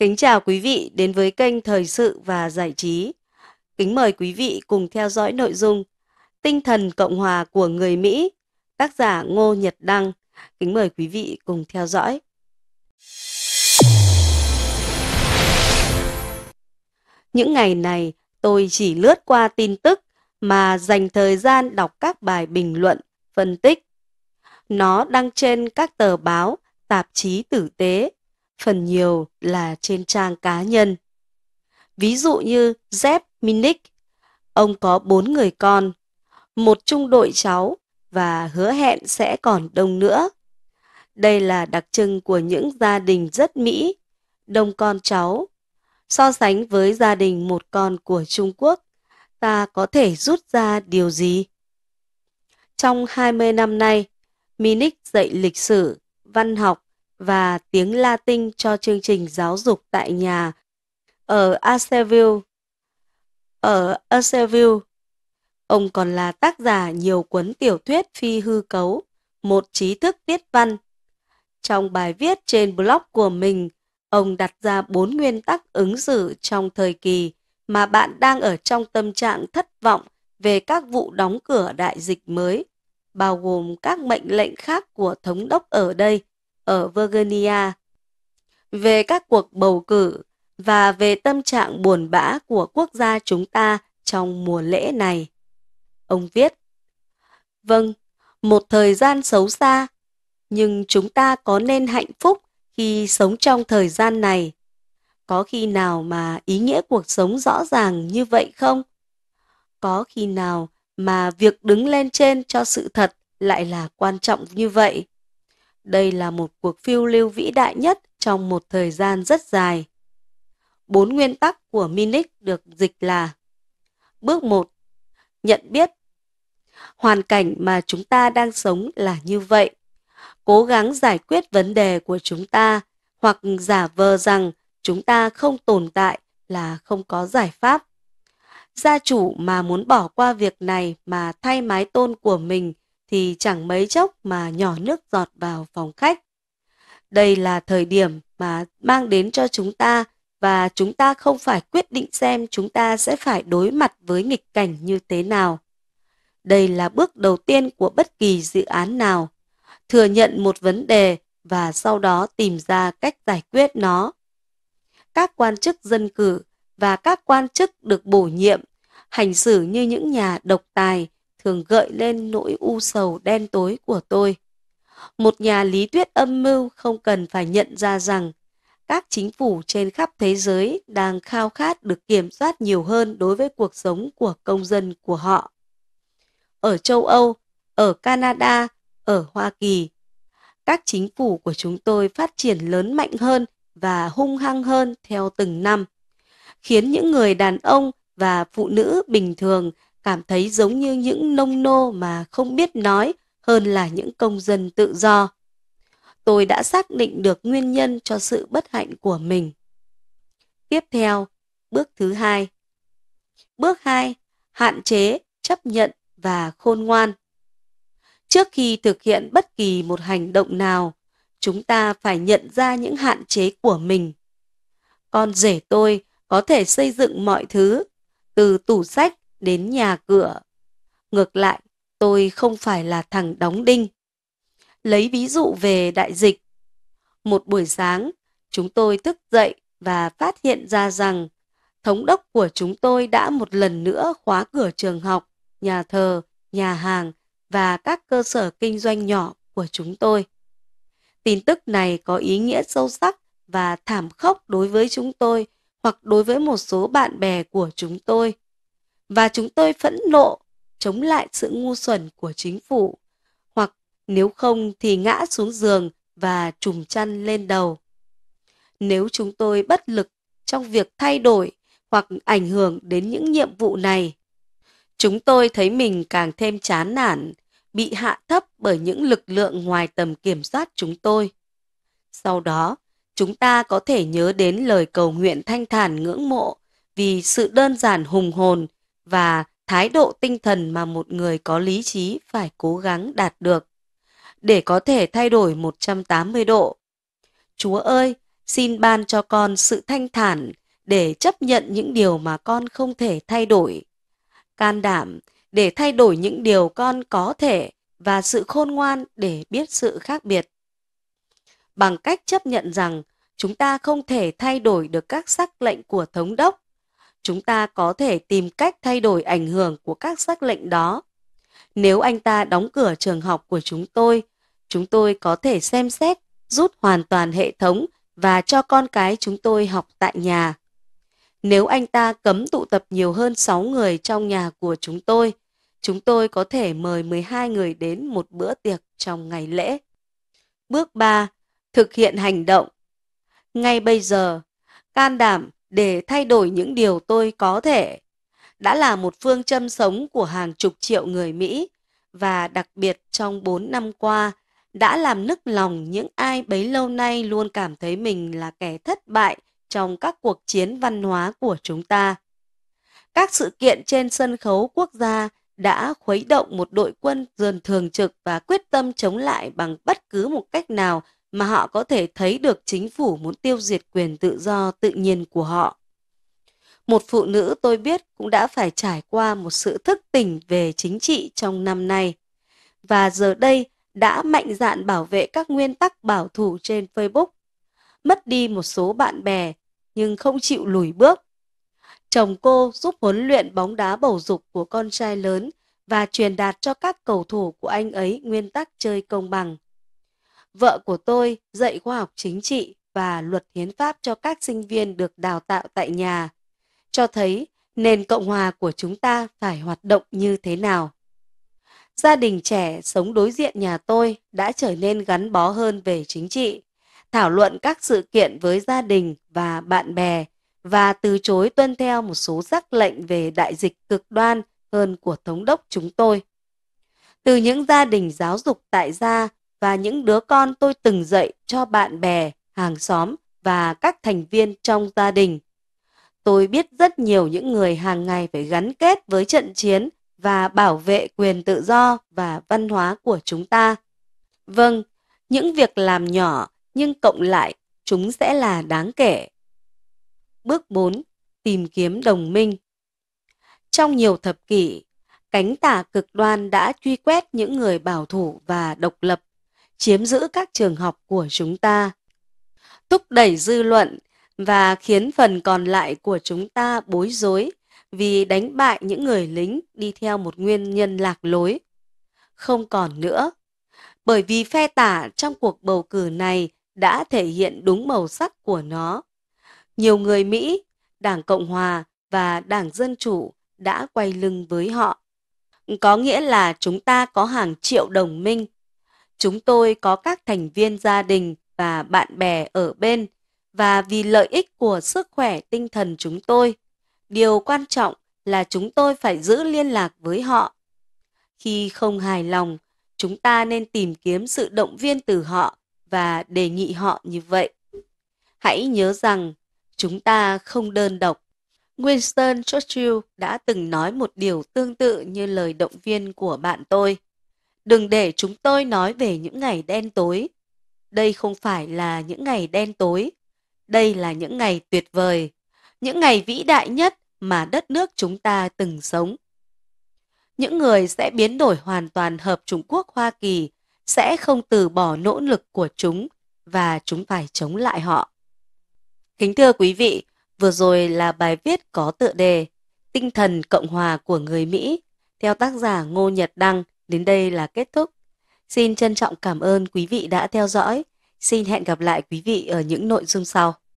Kính chào quý vị đến với kênh Thời sự và Giải trí. Kính mời quý vị cùng theo dõi nội dung Tinh thần Cộng hòa của người Mỹ, tác giả Ngô Nhật Đăng. Kính mời quý vị cùng theo dõi. Những ngày này, tôi chỉ lướt qua tin tức mà dành thời gian đọc các bài bình luận, phân tích. Nó đăng trên các tờ báo, tạp chí tử tế, phần nhiều là trên trang cá nhân. Ví dụ như Zep Minik, ông có bốn người con, một trung đội cháu và hứa hẹn sẽ còn đông nữa. Đây là đặc trưng của những gia đình rất Mỹ, đông con cháu. So sánh với gia đình một con của Trung Quốc, ta có thể rút ra điều gì? Trong 20 năm nay, Minik dạy lịch sử, văn học và tiếng Latin cho chương trình giáo dục tại nhà ở Asheville. Ở Asheville, ông còn là tác giả nhiều cuốn tiểu thuyết phi hư cấu, một trí thức viết văn. Trong bài viết trên blog của mình, ông đặt ra bốn nguyên tắc ứng xử trong thời kỳ mà bạn đang ở trong tâm trạng thất vọng về các vụ đóng cửa đại dịch mới, bao gồm các mệnh lệnh khác của thống đốc ở đây ở Virginia về các cuộc bầu cử và về tâm trạng buồn bã của quốc gia chúng ta trong mùa lễ này. Ông viết, Vâng, một thời gian xấu xa, nhưng chúng ta có nên hạnh phúc khi sống trong thời gian này? Có khi nào mà ý nghĩa cuộc sống rõ ràng như vậy không? Có khi nào mà việc đứng lên trên cho sự thật lại là quan trọng như vậy? Đây là một cuộc phiêu lưu vĩ đại nhất trong một thời gian rất dài. Bốn nguyên tắc của Minix được dịch là Bước 1. Nhận biết Hoàn cảnh mà chúng ta đang sống là như vậy. Cố gắng giải quyết vấn đề của chúng ta hoặc giả vờ rằng chúng ta không tồn tại là không có giải pháp. Gia chủ mà muốn bỏ qua việc này mà thay mái tôn của mình thì chẳng mấy chốc mà nhỏ nước giọt vào phòng khách. Đây là thời điểm mà mang đến cho chúng ta và chúng ta không phải quyết định xem chúng ta sẽ phải đối mặt với nghịch cảnh như thế nào. Đây là bước đầu tiên của bất kỳ dự án nào. Thừa nhận một vấn đề và sau đó tìm ra cách giải quyết nó. Các quan chức dân cử và các quan chức được bổ nhiệm hành xử như những nhà độc tài thường gợi lên nỗi u sầu đen tối của tôi. Một nhà lý thuyết âm mưu không cần phải nhận ra rằng các chính phủ trên khắp thế giới đang khao khát được kiểm soát nhiều hơn đối với cuộc sống của công dân của họ. Ở châu Âu, ở Canada, ở Hoa Kỳ, các chính phủ của chúng tôi phát triển lớn mạnh hơn và hung hăng hơn theo từng năm, khiến những người đàn ông và phụ nữ bình thường cảm thấy giống như những nông nô mà không biết nói hơn là những công dân tự do. Tôi đã xác định được nguyên nhân cho sự bất hạnh của mình. Tiếp theo, bước thứ hai. Bước hai, hạn chế, chấp nhận và khôn ngoan. Trước khi thực hiện bất kỳ một hành động nào, chúng ta phải nhận ra những hạn chế của mình. Con rể tôi có thể xây dựng mọi thứ, từ tủ sách đến nhà cửa. Ngược lại, tôi không phải là thằng đóng đinh. Lấy ví dụ về đại dịch. Một buổi sáng, chúng tôi thức dậy và phát hiện ra rằng thống đốc của chúng tôi đã một lần nữa khóa cửa trường học, nhà thờ, nhà hàng và các cơ sở kinh doanh nhỏ của chúng tôi. Tin tức này có ý nghĩa sâu sắc và thảm khốc đối với chúng tôi hoặc đối với một số bạn bè của chúng tôi và chúng tôi phẫn nộ chống lại sự ngu xuẩn của chính phủ hoặc nếu không thì ngã xuống giường và trùm chăn lên đầu. Nếu chúng tôi bất lực trong việc thay đổi hoặc ảnh hưởng đến những nhiệm vụ này, chúng tôi thấy mình càng thêm chán nản, bị hạ thấp bởi những lực lượng ngoài tầm kiểm soát chúng tôi. Sau đó, chúng ta có thể nhớ đến lời cầu nguyện thanh thản ngưỡng mộ vì sự đơn giản hùng hồn và thái độ tinh thần mà một người có lý trí phải cố gắng đạt được để có thể thay đổi 180 độ. Chúa ơi, xin ban cho con sự thanh thản để chấp nhận những điều mà con không thể thay đổi. Can đảm để thay đổi những điều con có thể và sự khôn ngoan để biết sự khác biệt. Bằng cách chấp nhận rằng chúng ta không thể thay đổi được các sắc lệnh của thống đốc chúng ta có thể tìm cách thay đổi ảnh hưởng của các sắc lệnh đó. Nếu anh ta đóng cửa trường học của chúng tôi, chúng tôi có thể xem xét rút hoàn toàn hệ thống và cho con cái chúng tôi học tại nhà. Nếu anh ta cấm tụ tập nhiều hơn 6 người trong nhà của chúng tôi, chúng tôi có thể mời 12 người đến một bữa tiệc trong ngày lễ. Bước 3. Thực hiện hành động Ngay bây giờ, can đảm để thay đổi những điều tôi có thể đã là một phương châm sống của hàng chục triệu người Mỹ và đặc biệt trong 4 năm qua đã làm nức lòng những ai bấy lâu nay luôn cảm thấy mình là kẻ thất bại trong các cuộc chiến văn hóa của chúng ta. Các sự kiện trên sân khấu quốc gia đã khuấy động một đội quân dường thường trực và quyết tâm chống lại bằng bất cứ một cách nào mà họ có thể thấy được chính phủ muốn tiêu diệt quyền tự do tự nhiên của họ. Một phụ nữ tôi biết cũng đã phải trải qua một sự thức tỉnh về chính trị trong năm nay và giờ đây đã mạnh dạn bảo vệ các nguyên tắc bảo thủ trên Facebook, mất đi một số bạn bè nhưng không chịu lùi bước. Chồng cô giúp huấn luyện bóng đá bầu dục của con trai lớn và truyền đạt cho các cầu thủ của anh ấy nguyên tắc chơi công bằng – Vợ của tôi dạy khoa học chính trị và luật hiến pháp cho các sinh viên được đào tạo tại nhà, cho thấy nền Cộng hòa của chúng ta phải hoạt động như thế nào. Gia đình trẻ sống đối diện nhà tôi đã trở nên gắn bó hơn về chính trị, thảo luận các sự kiện với gia đình và bạn bè và từ chối tuân theo một số sắc lệnh về đại dịch cực đoan hơn của thống đốc chúng tôi. Từ những gia đình giáo dục tại gia và những đứa con tôi từng dạy cho bạn bè, hàng xóm và các thành viên trong gia đình. Tôi biết rất nhiều những người hàng ngày phải gắn kết với trận chiến và bảo vệ quyền tự do và văn hóa của chúng ta. Vâng, những việc làm nhỏ nhưng cộng lại chúng sẽ là đáng kể. Bước 4. Tìm kiếm đồng minh Trong nhiều thập kỷ, cánh tả cực đoan đã truy quét những người bảo thủ và độc lập chiếm giữ các trường học của chúng ta thúc đẩy dư luận và khiến phần còn lại của chúng ta bối rối vì đánh bại những người lính đi theo một nguyên nhân lạc lối không còn nữa bởi vì phe tả trong cuộc bầu cử này đã thể hiện đúng màu sắc của nó nhiều người mỹ đảng cộng hòa và đảng dân chủ đã quay lưng với họ có nghĩa là chúng ta có hàng triệu đồng minh Chúng tôi có các thành viên gia đình và bạn bè ở bên và vì lợi ích của sức khỏe tinh thần chúng tôi. Điều quan trọng là chúng tôi phải giữ liên lạc với họ. Khi không hài lòng, chúng ta nên tìm kiếm sự động viên từ họ và đề nghị họ như vậy. Hãy nhớ rằng chúng ta không đơn độc. Winston Churchill đã từng nói một điều tương tự như lời động viên của bạn tôi đừng để chúng tôi nói về những ngày đen tối. Đây không phải là những ngày đen tối, đây là những ngày tuyệt vời, những ngày vĩ đại nhất mà đất nước chúng ta từng sống. Những người sẽ biến đổi hoàn toàn Hợp Trung Quốc-Hoa Kỳ sẽ không từ bỏ nỗ lực của chúng và chúng phải chống lại họ. Kính thưa quý vị, vừa rồi là bài viết có tựa đề Tinh thần Cộng hòa của người Mỹ theo tác giả Ngô Nhật Đăng đến đây là kết thúc. Xin trân trọng cảm ơn quý vị đã theo dõi. Xin hẹn gặp lại quý vị ở những nội dung sau.